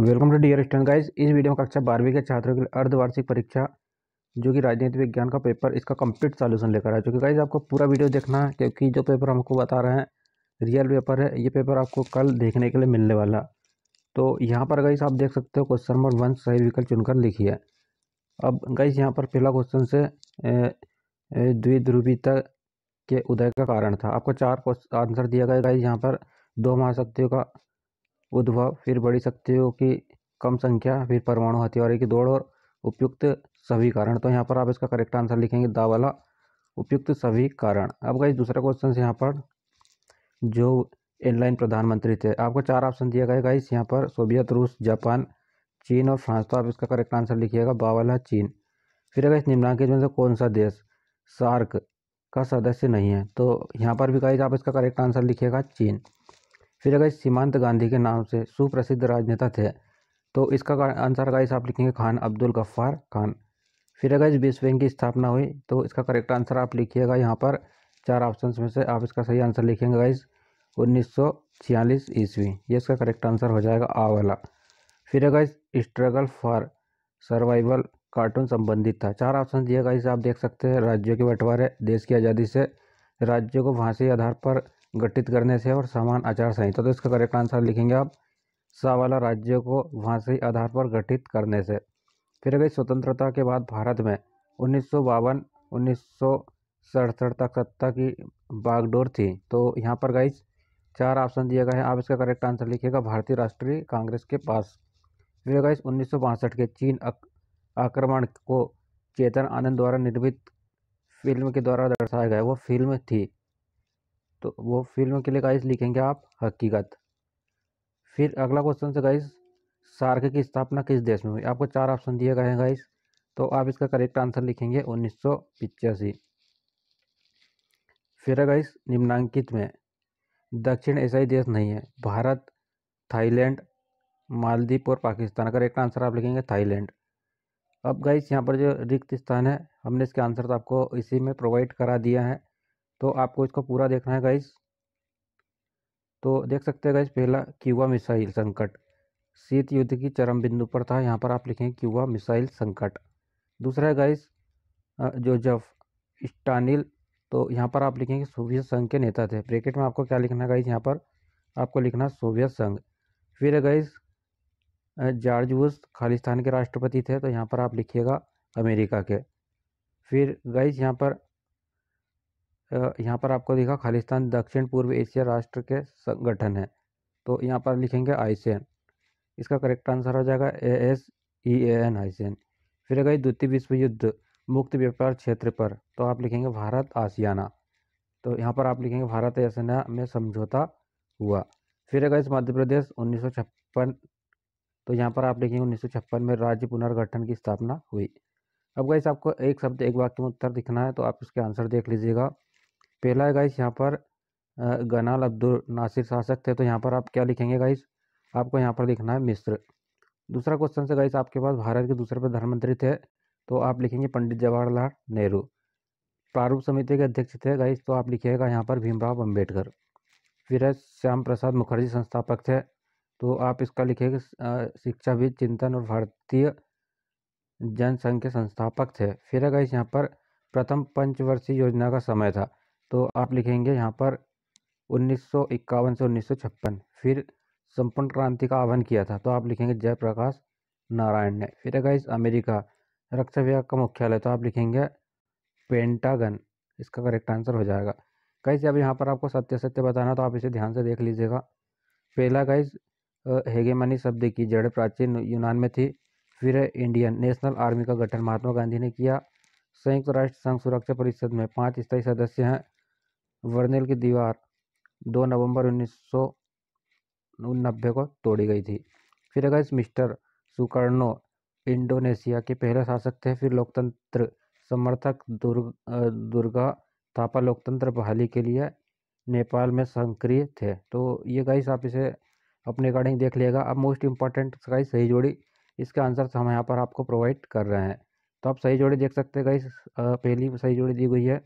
welcome to dear student guys इस video में कक्षा बारहवीं के छात्रों के लिए अर्धवार्षिक परीक्षा जो कि राजनीति विज्ञान का पेपर इसका कंप्लीट सॉल्यूशन लेकर आया क्योंकि गाइस आपको पूरा वीडियो देखना है क्योंकि जो पेपर हमको बता रहे हैं रियल पेपर है ये पेपर आपको कल देखने के लिए मिलने वाला तो यहाँ पर गाइस आप देख सकते हो क्वेश्चन नंबर वन सही विकल्प चुनकर लिखी है अब गाइस यहाँ पर पहला क्वेश्चन से द्विध्रुवीता के उदय का कारण था आपको चार आंसर दिया गया गाइज़ यहाँ पर दो महाशक्तियों का उद्भव फिर बड़ी शक्तियों की कम संख्या फिर परमाणु हथियारों की दौड़ और उपयुक्त सभी कारण तो यहाँ पर आप इसका करेक्ट आंसर लिखेंगे दा वाला उपयुक्त सभी कारण अब गई दूसरा क्वेश्चन यहाँ पर जो इनलाइन प्रधानमंत्री थे आपको चार ऑप्शन दिया गया गाइस यहाँ पर सोवियत रूस जापान चीन और फ्रांस तो आप इसका करेक्ट आंसर लिखिएगा बावला चीन फिर अगर निम्नांकित में से कौन सा देश सार्क का सदस्य नहीं है तो यहाँ पर भी गाइस आप इसका करेक्ट आंसर लिखिएगा चीन फिर अगर सीमांत गांधी के नाम से सुप्रसिद्ध राजनेता थे तो इसका आंसर का आप लिखेंगे खान अब्दुल गफ्फार खान फिर अगर इस विश्व बैंक की स्थापना हुई तो इसका करेक्ट आंसर आप लिखिएगा यहाँ पर चार ऑप्शन में से आप इसका सही आंसर लिखेंगे गाइस उन्नीस सौ छियालीस ईस्वी ये इसका करेक्ट आंसर हो जाएगा आ वाला फिर guys struggle for survival cartoon संबंधित था चार ऑप्शन दिए गाइस आप देख सकते हैं राज्यों के बंटवारे देश की आज़ादी से राज्यों को भाषी आधार पर गठित करने से और समान आचार संहिता तो इसका करेक्ट आंसर लिखेंगे आप सवाला राज्य को भाषाई आधार पर गठित करने से फिर गई स्वतंत्रता के बाद भारत में उन्नीस सौ बावन उन्नीस सौ सड़सठ तक सत्ता की बागडोर थी तो यहाँ पर गाइज चार ऑप्शन दिए गए हैं आप इसका करेक्ट आंसर लिखिएगा भारतीय राष्ट्रीय कांग्रेस के पास फिर गाइज उन्नीस के चीन आक्रमण को चेतन आनंद द्वारा निर्मित फिल्म के द्वारा दर्शाया गया वो फिल्म थी तो वो फिल्म के लिए गाइस लिखेंगे आप हकीकत फिर अगला क्वेश्चन से गाइस सार्क की स्थापना किस देश में हुई आपको चार ऑप्शन दिए गए हैं गाइस तो आप इसका करेक्ट आंसर लिखेंगे उन्नीस सौ पिचासी फिर गाइस निम्नांकित में दक्षिण एशियाई देश नहीं है भारत थाईलैंड मालदीप और पाकिस्तान करेक्ट आंसर आप लिखेंगे थाईलैंड अब गाइस यहाँ पर जो रिक्त स्थान है हमने इसके आंसर तो आपको इसी में प्रोवाइड करा दिया है तो आपको इसको पूरा देखना है गाइज तो देख सकते हैं गाइज पहला क्यूबा मिसाइल संकट शीत युद्ध की चरम बिंदु पर था यहाँ पर आप लिखें क्यूबा मिसाइल संकट दूसरा है गाइज जोजफ स्टानिल तो यहाँ पर आप लिखेंगे सोवियत संघ के नेता थे ब्रैकेट में आपको क्या लिखना है गाइज यहाँ पर आपको लिखना सोवियत संघ फिर है गाइज जॉर्ज बुश खालिस्तान के राष्ट्रपति थे तो यहाँ पर आप लिखिएगा अमेरिका के फिर गाइज यहाँ पर यहाँ पर आपको देखा खालिस्तान दक्षिण पूर्व एशिया राष्ट्र के संगठन है तो यहाँ पर लिखेंगे आईसीएन इसका करेक्ट आंसर हो जाएगा A S E A N आईसीएन फिर गई द्वितीय विश्व युद्ध मुक्त व्यापार क्षेत्र पर तो आप लिखेंगे भारत आसियाना तो यहाँ पर आप लिखेंगे भारत आसियाना में समझौता हुआ फिर इस मध्य प्रदेश उन्नीस तो यहाँ पर आप लिखेंगे उन्नीस में राज्य पुनर्गठन की स्थापना हुई अब गई आपको एक शब्द एक वाक्य में उत्तर दिखना है तो आप इसके आंसर देख लीजिएगा पहला है गाइस यहाँ पर गनाल अब्दुल नासिर शासक थे तो यहाँ पर आप क्या लिखेंगे गाइस आपको यहाँ पर लिखना है मिस्र दूसरा क्वेश्चन से गाइस आपके पास भारत के दूसरे प्रधानमंत्री थे तो आप लिखेंगे पंडित जवाहरलाल नेहरू प्रारूप समिति के अध्यक्ष थे गाइस तो आप लिखिएगा यहाँ पर भीमराव अम्बेडकर फिर है श्याम प्रसाद मुखर्जी संस्थापक थे तो आप इसका लिखेंगे शिक्षाविद चिंतन और भारतीय जनसंघ के संस्थापक थे फिर है गाइस यहाँ पर प्रथम पंचवर्षीय योजना का समय था तो आप लिखेंगे यहाँ पर उन्नीस से उन्नीस फिर संपूर्ण क्रांति का आह्वान किया था तो आप लिखेंगे जयप्रकाश नारायण ने फिर अगर इस अमेरिका रक्षा विभाग का मुख्यालय तो आप लिखेंगे पेंटागन इसका करेक्ट आंसर हो जाएगा गाइज अब यहाँ पर आपको सत्य सत्य बताना तो आप इसे ध्यान से देख लीजिएगा पहला गाइज हेगेमनी शब्द की जड़ प्राचीन यूनान में थी फिर इंडियन नेशनल आर्मी का गठन महात्मा गांधी ने किया संयुक्त राष्ट्र संघ सुरक्षा परिषद में पाँच स्थायी सदस्य हैं वर्नेल की दीवार 2 नवंबर उन्नीस को तोड़ी गई थी फिर अगर इस मिस्टर सुकर्णो इंडोनेशिया के पहले शासक थे फिर लोकतंत्र समर्थक दुर्ग, दुर्गा थापा लोकतंत्र बहाली के लिए नेपाल में सक्रिय थे तो ये गाइस आप इसे अपने अकॉर्डिंग देख लेगा अब मोस्ट इंपॉर्टेंट गाइस सही जोड़ी इसका आंसर हम यहाँ पर आपको प्रोवाइड कर रहे हैं तो आप सही जोड़ी देख सकते हैं गाइस पहली सही जोड़ी दी गई है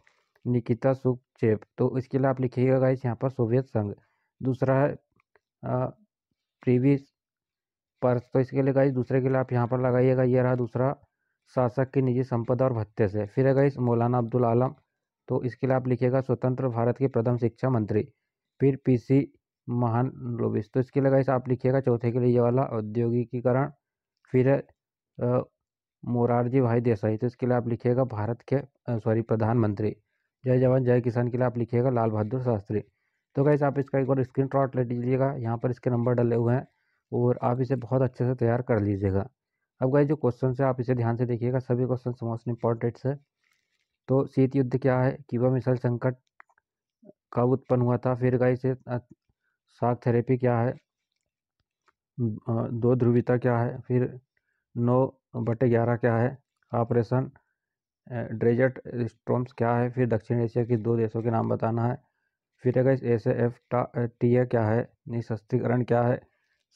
निकिता सुखचेप तो इसके लिए आप लिखिएगा गाइस यहाँ पर सोवियत संघ दूसरा है प्रीवियस पर्स तो इसके लिए गाइस दूसरे के लिए आप यहाँ पर लगाइएगा ये रहा दूसरा शासक की निजी संपदा और भत्ते से फिर है गाइस मौलाना अब्दुल आलम तो इसके लिए आप लिखिएगा स्वतंत्र भारत के प्रथम शिक्षा मंत्री फिर पीसी महान लोबिस तो इसके लिए गाइस आप लिखिएगा चौथे के लिए ये वाला औद्योगिकीकरण फिर मोरारजी भाई देसाई तो इसके लिए आप लिखिएगा भारत के सॉरी प्रधानमंत्री जय जवान जय किसान के लिए आप लिखिएगा लाल बहादुर शास्त्री तो कैसे आप इसका एक बार स्क्रीन शॉट ले लीजिएगा यहाँ पर इसके नंबर डले हुए हैं और आप इसे बहुत अच्छे से तैयार कर लीजिएगा अब गए जो क्वेश्चन है आप इसे ध्यान से देखिएगा सभी क्वेश्चन मोस्ट इंपॉर्टेंट है तो शीत युद्ध क्या है क्यूबा मिसाइल संकट कब उत्पन्न हुआ था फिर गई से शाक थेरेपी क्या है दो ध्रुवीता क्या है फिर नौ बटे ग्यारह क्या है ऑपरेशन ड्रेजर्ट स्टॉम्स क्या है फिर दक्षिण एशिया के दो देशों के नाम बताना है फिर है एस एफ टी ए क्या है निशस्त्रीकरण क्या है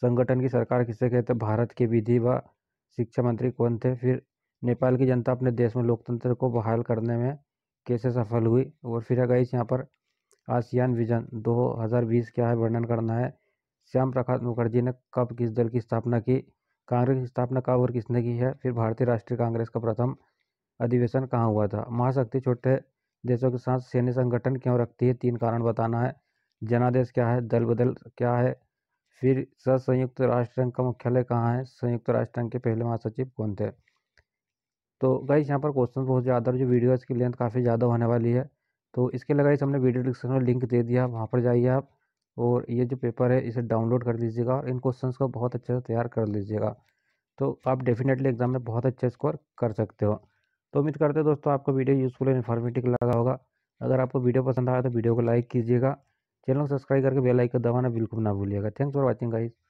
संगठन की सरकार किसे कहते हैं भारत के विधि व शिक्षा मंत्री कौन थे फिर नेपाल की जनता अपने देश में लोकतंत्र को बहाल करने में कैसे सफल हुई और फिर है इस यहाँ पर आसियान विजन 2020 क्या है वर्णन करना है श्याम प्रकाश मुखर्जी ने कब किस दल की स्थापना की कांग्रेस की स्थापना कब और किसने की है फिर भारतीय राष्ट्रीय कांग्रेस का प्रथम अधिवेशन कहाँ हुआ था महाशक्ति छोटे देशों के साथ सैन्य संगठन क्यों रखती है तीन कारण बताना है जनादेश क्या है दल बदल क्या है फिर सर संयुक्त राष्ट्र संघ का मुख्यालय कहाँ है संयुक्त राष्ट्र संघ के पहले महासचिव कौन थे तो गई यहाँ पर क्वेश्चन बहुत ज़्यादा जो वीडियो इसकी लेंथ काफ़ी ज़्यादा होने वाली है तो इसके लगा इस हमने वीडियो डिस्क्रिप्शन में लिंक दे दिया वहाँ पर जाइए आप और ये जो पेपर है इसे डाउनलोड कर लीजिएगा और इन क्वेश्चंस को बहुत अच्छे से तैयार कर लीजिएगा तो आप डेफिनेटली एग्ज़ाम में बहुत अच्छा स्कोर कर सकते हो तो उम्मीद करते हैं दोस्तों आपको वीडियो यूज़फुल एंड इन्फॉर्मेटिव लगा होगा अगर आपको वीडियो पसंद आया तो वीडियो को लाइक कीजिएगा चैनल को सब्सक्राइब करके बेल आइकन दबाना बिल्कुल ना भूलिएगा थैंक्स फॉर वॉचिंग गाइज़